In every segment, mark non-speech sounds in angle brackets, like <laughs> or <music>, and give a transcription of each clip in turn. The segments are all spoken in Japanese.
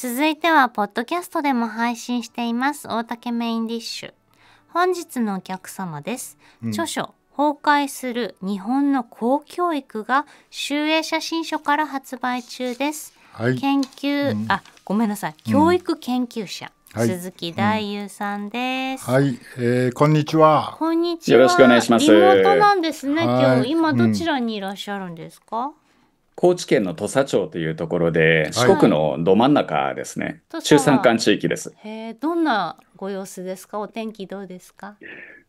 続いては、ポッドキャストでも配信しています、大竹メインディッシュ。本日のお客様です。うん、著書、崩壊する日本の公教育が、集英写真書から発売中です。はい、研究、うん、あ、ごめんなさい、教育研究者。うん、鈴木大優さんです。はい、えー、こんにちは。こんにちは。よろしくお願いします。リモートなんですね。今日、今どちらにいらっしゃるんですか。高知県の土佐町というところで、四国のど真ん中ですね、土佐中山間地域です。へえ、どんなご様子ですかお天気どうですか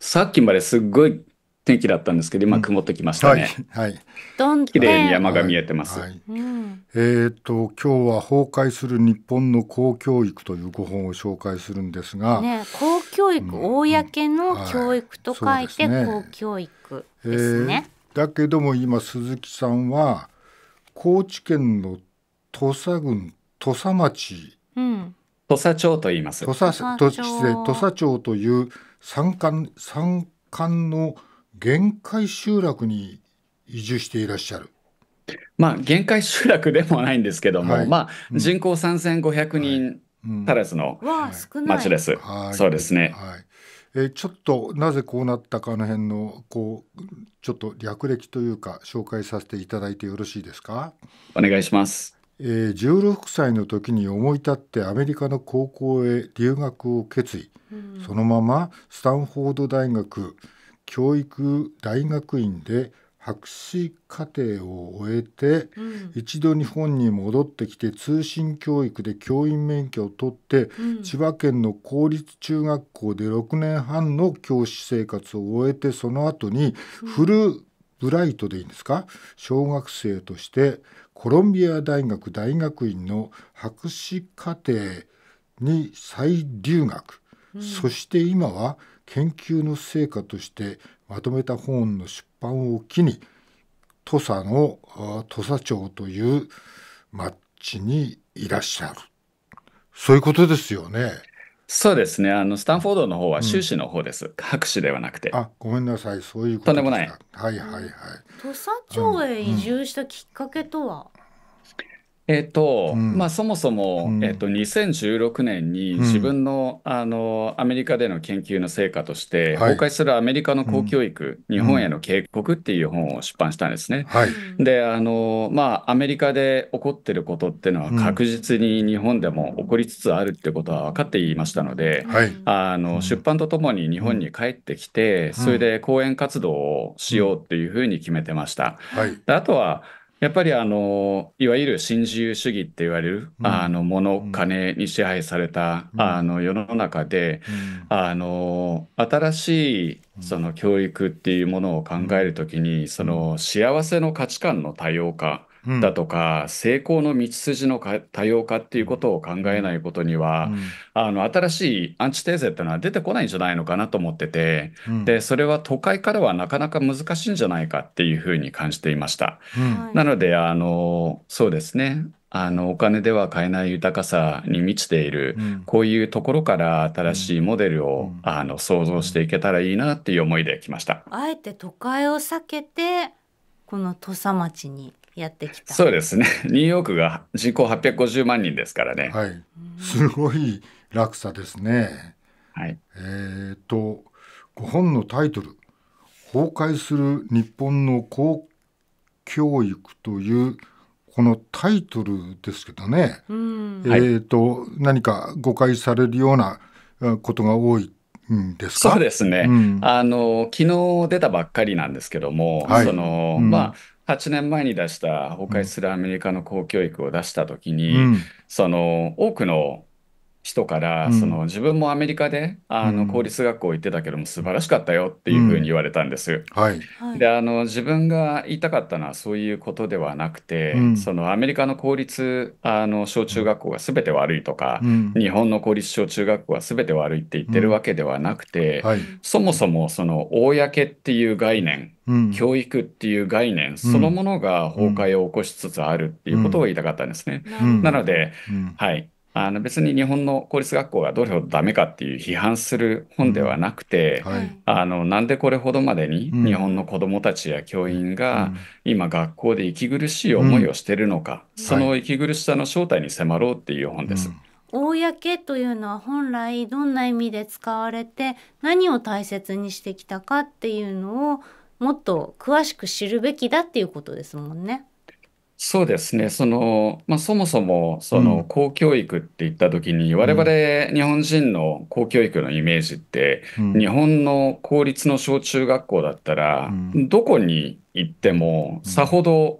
さっきまですっごい天気だったんですけど、今曇ってきましたはいね。はい。どん、綺麗に山が見えてます。はい。うん、えーと、今日は崩壊する日本の公教育というご本を紹介するんですが、ね、公教育、うん公の教育と書いて、はいそですね公教育えですーだけども今鈴木さんは高知県の土佐郡土佐町、うん、土佐町と言います土佐土土佐町という山間山間の限界集落に移住していらっしゃる。まあ、限界集落でもないんですけども、はい、まあ、人口3500人足らずの町です、はいうん、そうですね、はい、えちょっとなぜこうなったかの辺のこうちょっと略歴というか紹介させていただいてよろしいですかお願いします、えー、16歳の時に思い立ってアメリカの高校へ留学を決意、うん、そのままスタンフォード大学教育大学院で博士課程を終えて、うん、一度日本に戻ってきて通信教育で教員免許を取って、うん、千葉県の公立中学校で6年半の教師生活を終えてその後にフルブライトでいいんですか小学生としてコロンビア大学大学院の博士課程に再留学、うん、そして今は研究の成果としてまとめた本の出版を機に土佐の土佐町という町にいらっしゃるそういうことですよね。そうですねあのスタンフォードの方は修士の方です、うん、博士ではなくてあごめんなさいそういうことんでもないはいはいはい土佐町へ移住したきっかけとは、うんえっ、ー、と、うん、まあそもそも、えっ、ー、と2016年に自分の、うん、あのアメリカでの研究の成果として、はい、するアメリカの公教育、日本への警告っていう本を出版したんですね。はい、で、あのまあアメリカで起こってることっていうのは確実に日本でも起こりつつあるってことは分かっていましたので、はい、あの出版とともに日本に帰ってきて、それで講演活動をしようっていうふうに決めてました。であとはやっぱりあの、いわゆる新自由主義って言われる、うんあの、物、金に支配された、うんあの、世の中で、あの、新しい、その教育っていうものを考えるときに、その幸せの価値観の多様化だとか、成功の道筋のか多様化っていうことを考えないことには、うん、あの新しいアンチテーゼってのは出てこないんじゃないのかなと思ってて、うん、でそれは都会からはなかなか難しいんじゃないかっていうふうに感じていました。なのであのそうですねあのお金では買えない豊かさに満ちている、うん、こういうところから新しいモデルを、うん、あの想像していけたらいいなっていう思いで来ました。あえて都会を避けてこの土佐町にやってきた。そうですね。<laughs> ニューヨークが人口850万人ですからね。はい。すごい落差ですね。はい。えっ、と、ご本のタイトル、崩壊する日本の公教育というこのタイトルですけどね、うん、えっ、と、何か誤解されるようなことが多いですかそうですね、うん、あの昨日出たばっかりなんですけども、はい、その、うん、まあ8年前に出した崩壊するアメリカの公教育を出した時に、うん、その多くの人から、その自分もアメリカであの公立学校行ってたけども素晴らしかったよっていうふうに言われたんです。はい。で、あの自分が言いたかったのはそういうことではなくて、そのアメリカの公立あの小中学校が全て悪いとか、日本の公立小中学校が全て悪いって言ってるわけではなくて、そもそもその公っていう概念、教育っていう概念そのものが崩壊を起こしつつあるっていうことを言いたかったんですね。なので、はい。あの別に日本の公立学校がどれほどダメかっていう批判する本ではなくて、うんはい、あのなんでこれほどまでに日本の子どもたちや教員が今学校で息苦しい思いをしてるのか、うん、その息苦しさの正体に迫ろうっていう本です。公というのは本来どんな意味で使われて何を大切にしてきたかっていうのをもっと詳しく知るべきだっていうことですもんね。そうですね。その、まあ、そもそも、その、ん、公教育って言ったときに、我々日本人の公教育のイメージって、日本の公立の小中学校だったら、どこに行っても、さほど、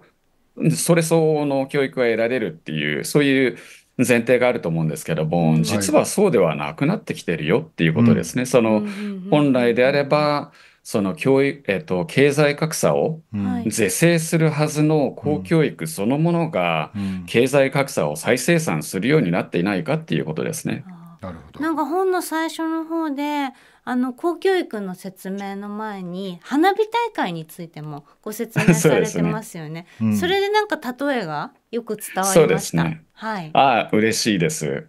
それ相応の教育は得られるっていう、そういう前提があると思うんですけども、ん実はそうではなくなってきてるよっていうことですね。その、本来であれば、その教育、えっと、経済格差を是正するはずの公教育そのものが、経済格差を再生産するようになっていないかっていうことですね。なるほどなんか本の最初の方であの公教育の説明の前に花火大会についてもご説明されてますよね。それでなんか例えがよく伝わりました。そうですねはい。ああ、嬉しいです。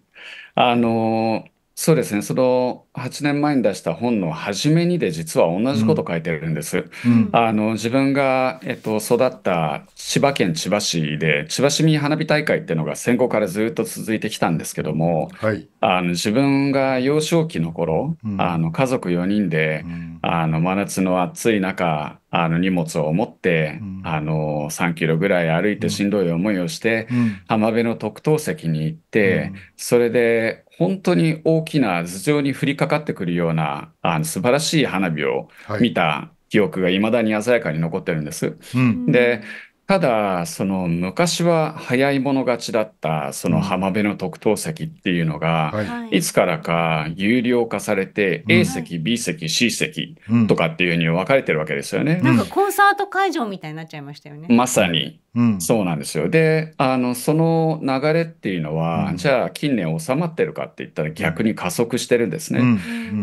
あのーそうですね。その8年前に出した本の初めにで実は同じこと書いてるんです。あの自分が、えっと、育った千葉県千葉市で千葉市民花火大会っていうのが戦後からずっと続いてきたんですけども、はい、あの自分が幼少期の頃、あの家族4人であの真夏の暑い中、あの荷物を持ってあの3キロぐらい歩いてしんどい思いをして浜辺の特等席に行ってそれで本当に大きな頭上に降りかかってくるようなあの素晴らしい花火を見た記憶がいまだに鮮やかに残ってるんです。はいでただ、その昔は早い者勝ちだったその浜辺の特等席っていうのが、はい。いつからか有料化されて A 席、B 席、C 席とかっていうふうに分かれてるわけですよね。なんかコンサート会場みたいになっちゃいましたよね。まさに。そうなんですよ。で、あの、その流れっていうのは、じゃあ近年収まってるかって言ったら逆に加速してるんですね。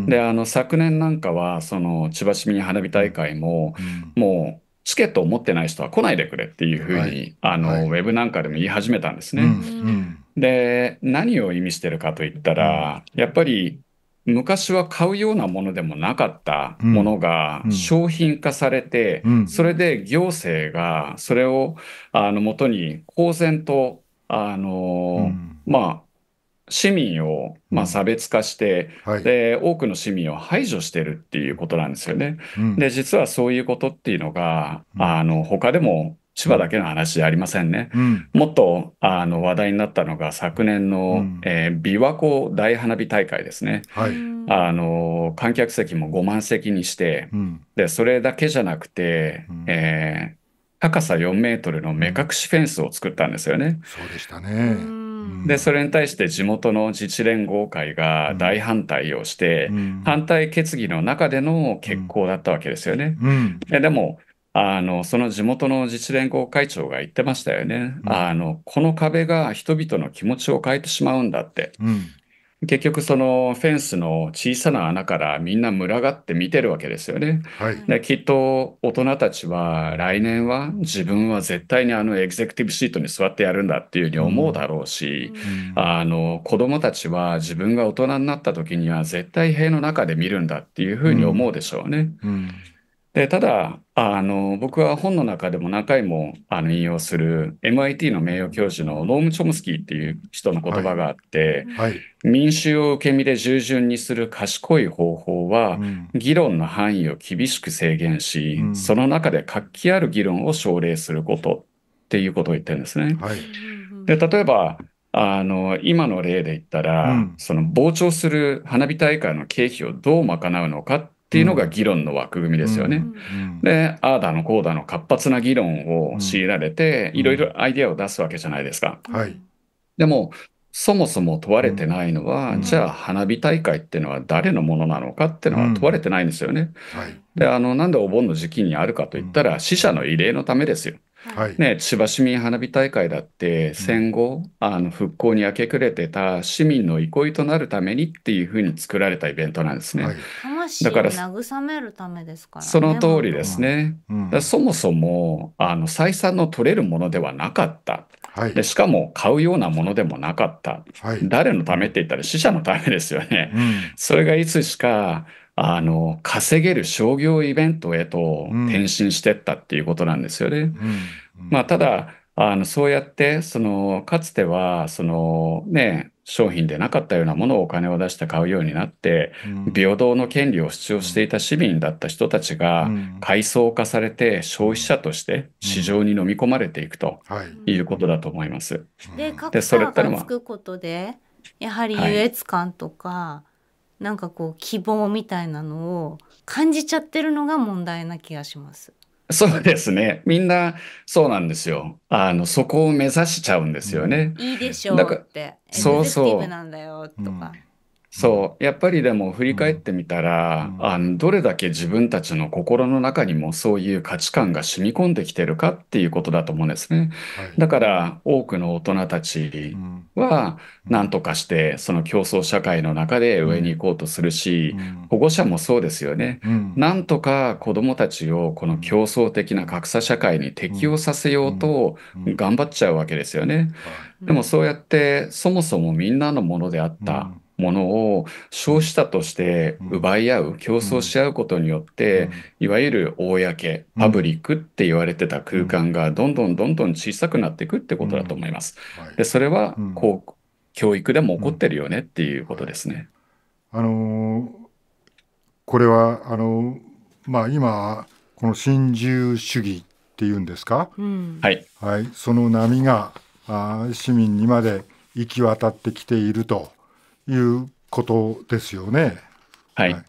で、あの、昨年なんかは、その千葉市民花火大会も、もうチケットを持ってない人は来ないでくれっていうふうに、はい、あの、はい、ウェブなんかでも言い始めたんですね。うん、で何を意味してるかといったら、やっぱり昔は買うようなものでもなかったものが商品化されて、うんうん、それで行政がそれを元に公然とあの、うん、まあ市民を、まあ、差別化して、うんはい、で、多くの市民を排除してるっていうことなんですよね。うん、で、実はそういうことっていうのが、あの、他でも千葉だけの話じゃありませんね。うん、もっとあの話題になったのが昨年の、うん、えー、琵琶湖大花火大会ですね。はい、あの観客席も5万席にして、うん、でそれだけじゃなくて、うん、えー、高さ4メートルの目隠しフェンスを作ったんですよね。そうでしたね。で、それに対して地元の自治連合会が大反対をして、うん、反対決議の中での決行だったわけですよね。うん、ででもあの、その地元の自治連合会長が言ってましたよね。うん、あの、この壁が人々の気持ちを変えてしまうんだって。結局そのフェンスの小さな穴からみんな群がって見てるわけですよね。はい、できっと大人たちは来年は自分は絶対にあのエグゼクティブシートに座ってやるんだっていうふうに思うだろうし、うん、あの子供たちは自分が大人になった時には絶対塀の中で見るんだっていうふうに思うでしょうね。うんうんで、ただ、あの、僕は本の中でも何回もあの引用する MIT の名誉教授のノーム・チョムスキーっていう人の言葉があって、はいはい、民衆を受け身で従順にする賢い方法は、うん、議論の範囲を厳しく制限し、うん、その中で活気ある議論を奨励することっていうことを言ってるんですね。はい、で、例えば、あの、今の例で言ったら、うん、その膨張する花火大会の経費をどう賄うのかっていうのが議論の枠組みですよね。でああだのこうだの活発な議論を強いられて、いろいろアイデアを出すわけじゃないですか。はい、でもそもそも問われてないのは、うん、じゃあ花火大会っていうのは誰のものなのかっていうのは問われてないんですよね。うんはい、であのなんでお盆の時期にあるかといったら、死者の慰霊のためですよ。はい、ね、千葉市民花火大会だって戦後、あの復興に明け暮れてた市民の憩いとなるためにっていうふうに作られたイベントなんですね。はい、だから慰めるためですから、ね、その通りですね。うん、そもそもあの採算の取れるものではなかった。はい、でしかも買うようなものでもなかった、はい、誰のためって言ったら死者のためですよね、うん、それがいつしかあの稼げる商業イベントへと転身してったっていうことなんですよね。まあ、ただあのそうやってそのかつてはそのね商品でなかったようなものをお金を出して買うようになって、平等の権利を主張していた市民だった人たちが階層化されて消費者として市場に飲み込まれていくということだと思います。で、格差がつくことでやはり優越感とか、はいなんかこう希望みたいなのを感じちゃってるのが問題な気がします。そうですね。みんなそうなんですよ。あのそこを目指しちゃうんですよね。いいでしょうって。そうそう。なんだよとか。うんそう。やっぱりでも振り返ってみたら、うんあの、どれだけ自分たちの心の中にもそういう価値観が染み込んできてるかっていうことだと思うんですね。だから多くの大人たちは何とかしてその競争社会の中で上に行こうとするし、保護者もそうですよね。何なんとか子どもたちをこの競争的な格差社会に適応させようと頑張っちゃうわけですよね。でもそうやってそもそもみんなのものであったものを消費者として奪い合う、競争し合うことによって、いわゆる公、パブリックって言われてた空間がどんどんどんどん小さくなっていくってことだと思います。でそれはこう、教育でも起こってるよねっていうことですね。あのー、これはあのー、まあ、今この新自由主義っていうんですか、うん、はい、はい、その波があ市民にまで行き渡ってきているということですよね。はい、はい、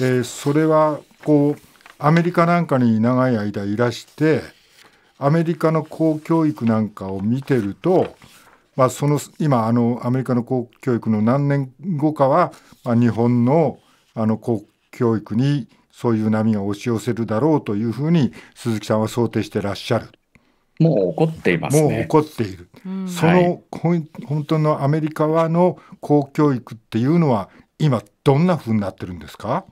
えー、それはこうアメリカなんかに長い間いらしてアメリカの公教育なんかを見てると、まあ、その今あのアメリカの公教育の何年後かは、まあ、日本のあの公教育にそういう波が押し寄せるだろうというふうに鈴木さんは想定してらっしゃる。もう起こっています、ね、もう起こっている、うん、その、はい、本当のアメリカはの公教育っていうのは今どんなふうになってるんですか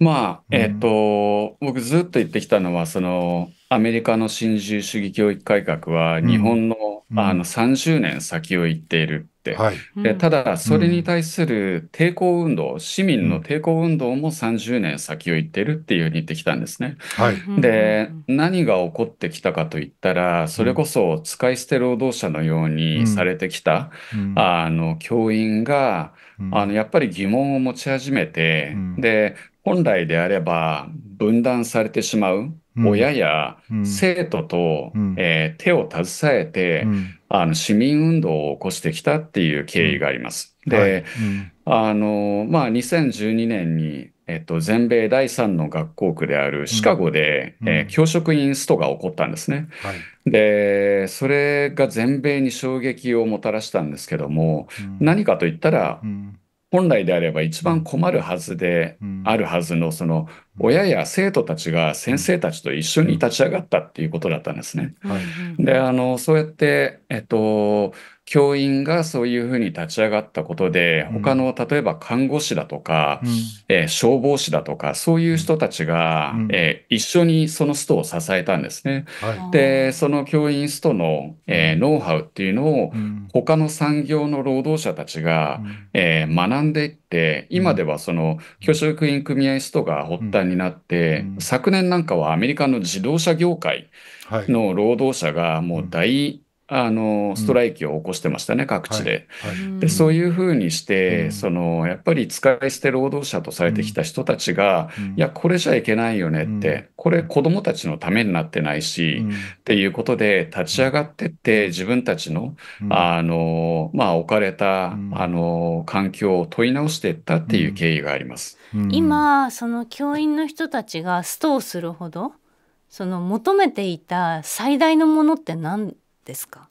まあ、えっ、と、僕ずっと言ってきたのは、その、アメリカの新自由主義教育改革は日本の,、あの30年先を行っているって、はい、でただそれに対する抵抗運動、市民の抵抗運動も30年先を行っているっていうふうに言ってきたんですね。はい、で何が起こってきたかといったらそれこそ使い捨て労働者のようにされてきた、あの教員があのやっぱり疑問を持ち始めて、で本来であれば分断されてしまう親や生徒と、えー手を携えて、あの市民運動を起こしてきたっていう経緯があります。で、あのまあ、2012年に、えっと、全米第3の学校区であるシカゴで、うん、えー、教職員ストが起こったんですね、はい、で、それが全米に衝撃をもたらしたんですけども、うん、何かといったら、うん、本来であれば一番困るはずであるはずの、その親や生徒たちが先生たちと一緒に立ち上がったっていうことだったんですね。で、あの、そうやって、えっと、教員がそういうふうに立ち上がったことで、他の、例えば看護師だとか、うん、えー、消防士だとか、そういう人たちが、うん、えー、一緒にそのストを支えたんですね。はい、で、その教員ストの、えー、ノウハウっていうのを、他の産業の労働者たちが、え学んでいって、今ではその教職員組合ストが発端になって、昨年なんかはアメリカの自動車業界の労働者がもう大、あのストライキを起こしてましたね、うん、各地ではいはい、で。そういうふうにして、うん、そのやっぱり使い捨て労働者とされてきた人たちが、うん、いやこれじゃいけないよねって、これ子どもたちのためになってないし、っていうことで立ち上がってって自分たちの,、あのまあ、置かれた、あの環境を問い直していったっていう経緯があります。今その教員の人たちがストをするほどその求めていた最大のものって何ですか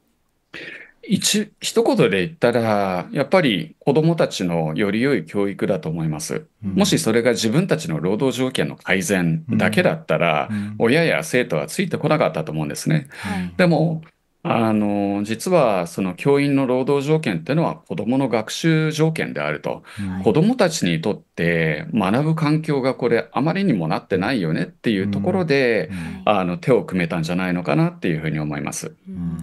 一一言で言ったら、やっぱり子どもたちのより良い教育だと思います、うん。もしそれが自分たちの労働条件の改善だけだったら、うん、親や生徒はついてこなかったと思うんですね。でも、あの、実はその教員の労働条件ってのは子供の学習条件であると。は子ど供たちにとって学ぶ環境がこれあまりにもなってないよねっていうところで、あの、手を組めたんじゃないのかなっていうふうに思います。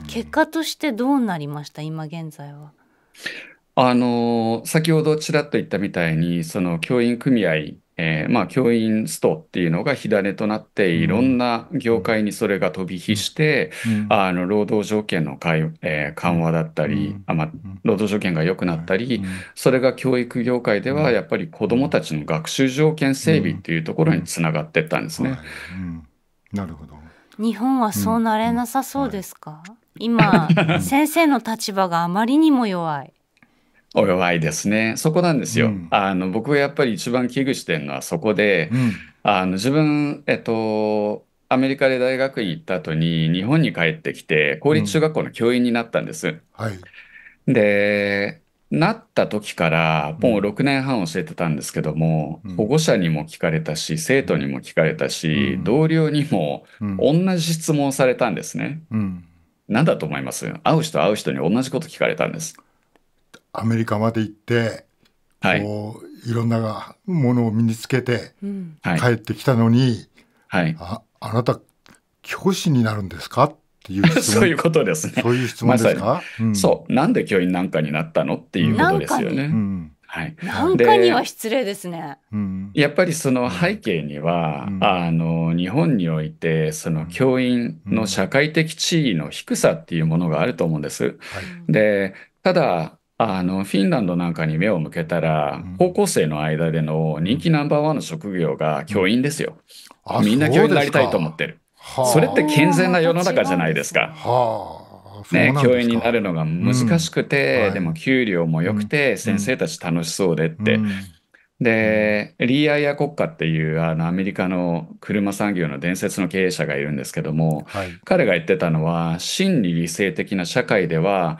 結果としてどうなりました？今現在は。あの、先ほどちらっと言ったみたいに、その教員組合えー、まあ、教員ストっていうのが火種となって、いろんな業界にそれが飛び火して、うん、あの労働条件のかえー、緩和だったり、うん、あまあ、労働条件が良くなったり、うん、それが教育業界ではやっぱり子どもたちの学習条件整備っていうところにつながってったんですね。なるほど日本はそうなれなさそうですか、はい、今 <laughs> 先生の立場があまりにも弱い。お弱いですね。そこなんですよ。うん、あの僕がやっぱり一番危惧してるのはそこで、うん、あの自分、えっと、アメリカで大学院行った後に日本に帰ってきて公立中学校の教員になったんです。うんはい、でなった時からもう6年半教えてたんですけども、うん、保護者にも聞かれたし生徒にも聞かれたし、うん、同僚にも同じ質問をされたんですね。何だと思います会う人会う人に同じこと聞かれたんです。アメリカまで行って、はい、こういろんなものを身につけて帰ってきたのに、はい、ああなた教師になるんですかっていう <laughs> そういうことですね。そういう質問ですか、うん、そうなんで教員なんかになったのっていうことですよね。はい、なんかには失礼ですね。やっぱりその背景には、うん、あの日本においてその教員の社会的地位の低さっていうものがあると思うんです。うんでただあの、フィンランドなんかに目を向けたら、うん高校生の間での人気ナンバーワンの職業が教員ですよ。あみんな教員になりたいと思ってる。そそれって健全な世の中じゃないですか。はあ、ね、教員になるのが難しくて、うんはいでも給料も良くて、先生たち楽しそうでって、うで、リー・アイア国家っていうあのアメリカの車産業の伝説の経営者がいるんですけども、はい、彼が言ってたのは、真理理性的な社会では、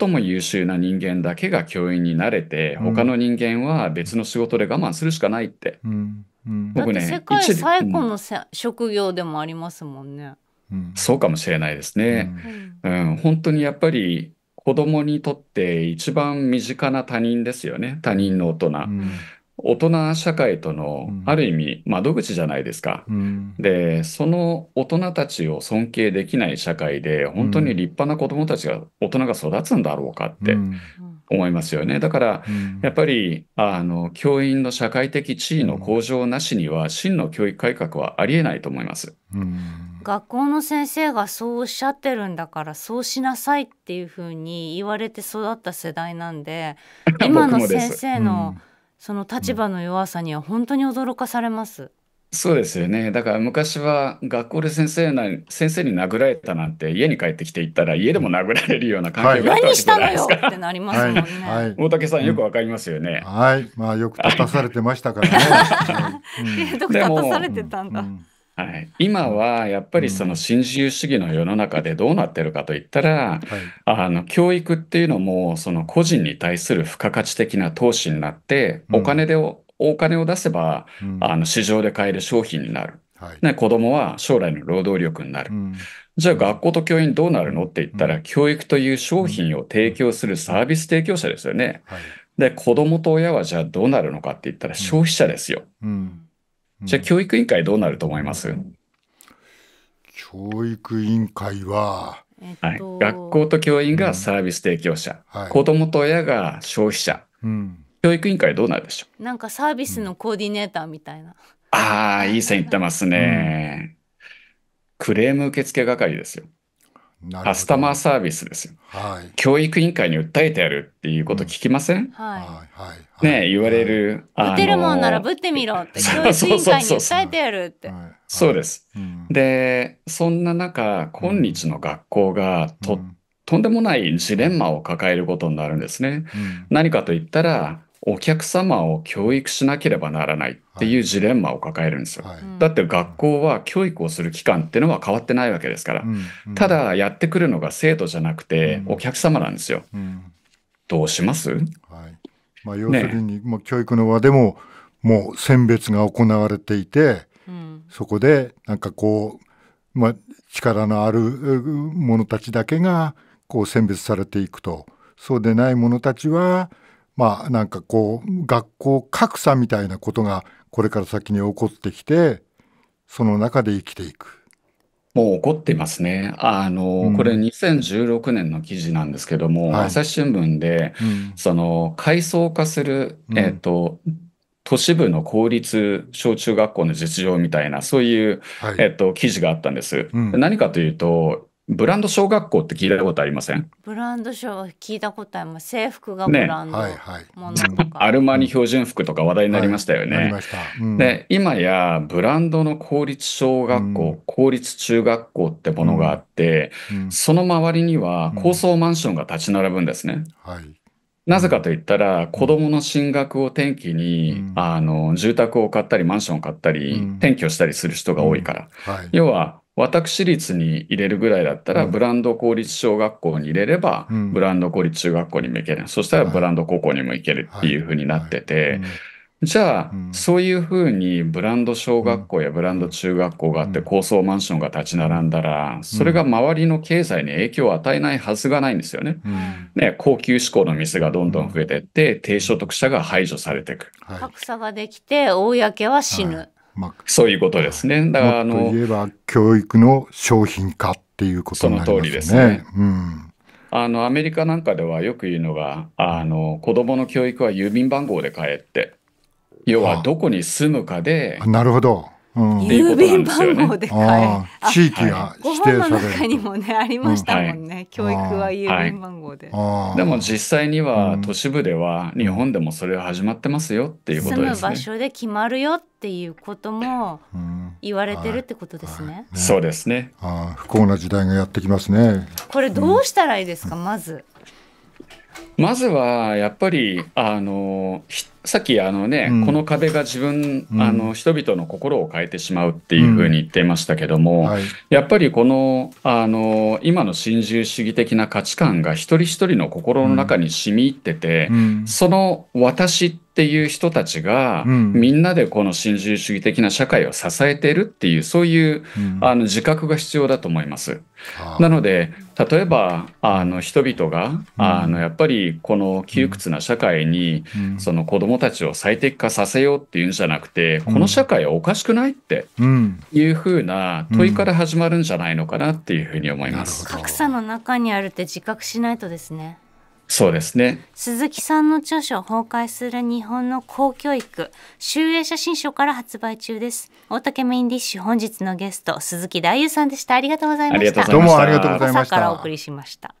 最も優秀な人間だけが教員になれて、うん、他の人間は別の仕事で我慢するしかないって。うんうん、僕ね、世界最古の職業でもありますもんね。そうかもしれないですね。うん、本当にやっぱり子供にとって一番身近な他人ですよね他人の大人、うん、大人社会とのある意味窓口じゃないですか、うん、でその大人たちを尊敬できない社会で本当に立派な子どもたちが大人が育つんだろうかって思いますよねだからやっぱりあの教員の社会的地位の向上なしには真の教育改革はありえないと思います。学校の先生がそうおっしゃってるんだからそうしなさいっていうふうに言われて育った世代なんで <laughs> 今の先生の、その立場の弱さには本当に驚かされます。そうですよね。だから昔は学校で先生な、先生に殴られたなんて家に帰ってきて行ったら家でも殴られるような感じがあったわ何けしじゃたなのいですよはい大竹さんよくわかりますよね。はい、まあよく立たされてましたからね。は <laughs> いうん継続立たされてたんだ。うんはい、今はやっぱりその新自由主義の世の中でどうなってるかといったら、はい、あの教育っていうのもその個人に対する付加価値的な投資になって、お金でお金を出せば、あの市場で買える商品になる、はいね、子供は将来の労働力になる、うん、じゃあ学校と教員どうなるのって言ったら、うん、教育という商品を提供するサービス提供者ですよね。はい、で子供と親はじゃあどうなるのかって言ったら消費者ですよ。うんじゃあ、教育委員会どうなると思います、うん、教育委員会は、はい、学校と教員がサービス提供者、うんはい、子どもと親が消費者、うん、教育委員会どうなるでしょうなんかサービスのコーディネーターみたいな。ああ、いい線いってますね。クレーム受付係ですよ。カスタマーサービスですよ、はい。教育委員会に訴えてやるっていうこと聞きません、うん、はい。ね言われる。はい、打てるもんならぶってみろって、教育委員会に訴えてやるって。はい、そうです、で、そんな中、今日の学校がと、うん、とんでもないジレンマを抱えることになるんですね。何かと言ったら、お客様を教育しなければならないっていうジレンマを抱えるんですよ。はい、だって学校は教育をする機関っていうのは変わってないわけですから、うんうん、ただやってくるのが生徒じゃなくてお客様なんですよ。うんうん、どうします、はいまあ、要するに、ね、もう教育の場でももう選別が行われていて、うん、そこでなんかこう、まあ、力のある者たちだけがこう選別されていくとそうでない者たちはまあなんかこう学校格差みたいなことがこれから先に起こってきてその中で生きていく。もう起こってますね。あの、うん、これ2016年の記事なんですけども、はい、朝日新聞で、うん、その、階層化する、えっ、ー、と、都市部の公立小中学校の実情みたいな、そういう、はい、えっ、ー、と、記事があったんです。何かというと、ブランド小学校って聞いたことありませんブランド小聞いたことあります制服がブランドはいはい、ものとかアルマニ標準服とか話題になりましたよね。で今やブランドの公立小学校、うん、公立中学校ってものがあって、うん、その周りには高層マンションが立ち並ぶんですね。はいなぜかといったら、子供の進学を転機に、うん、あの、住宅を買ったり、マンションを買ったり、うん、転居したりする人が多いから。うんはい、要は、私立に入れるぐらいだったら、ブランド公立小学校に入れれば、ブランド公立中学校にも行ける。そしたらブランド高校にも行けるっていう風になってて、じゃあ、そういう風にブランド小学校やブランド中学校があって高層マンションが立ち並んだら、それが周りの経済に影響を与えないはずがないんですよね。ね、高級志向の店がどんどん増えてって、低所得者が排除されていく。格差ができて、公は死ぬ。まあ、そういうことですね。だからあの。といえば教育の商品化っていうことになりますね。その通りですね。うん。あのアメリカなんかではよく言うのがあの子どもの教育は郵便番号で買えって要はどこに住むかでなるほど郵便番号で買え地域が指定される、はい、中にもねありましたもんね、はい、教育は郵便番号で、でも実際には都市部では日本でもそれは始まってますよっていうことですね住む場所で決まるよっていうことも言われてるってことですね、そうですね不幸な時代がやってきますねこれどうしたらいいですか、うん、まずまずはやっぱりあのさっきあのね、うん、この壁が自分、うん、あの人々の心を変えてしまうっていうふうに言ってましたけども、うんはい、やっぱりこのあの今の新自由主義的な価値観が一人一人の心の中に染み入ってて、その私っていう人たちが、みんなでこの新自由主義的な社会を支えているっていう、そういう、あの自覚が必要だと思います。なので、例えば、あの人々が、あのやっぱりこの窮屈な社会に、その子供たちを最適化させようっていうんじゃなくて、この社会はおかしくないっていうふうな問いから始まるんじゃないのかなっていうふうに思います。格差の中にあるって自覚しないとですね。そうですね鈴木さんの著書「崩壊する日本の公教育」集英写真書から発売中です大竹メインディッシュ本日のゲスト鈴木大優さんでしたありがとうございましたどうもありがとうございました朝からお送りしました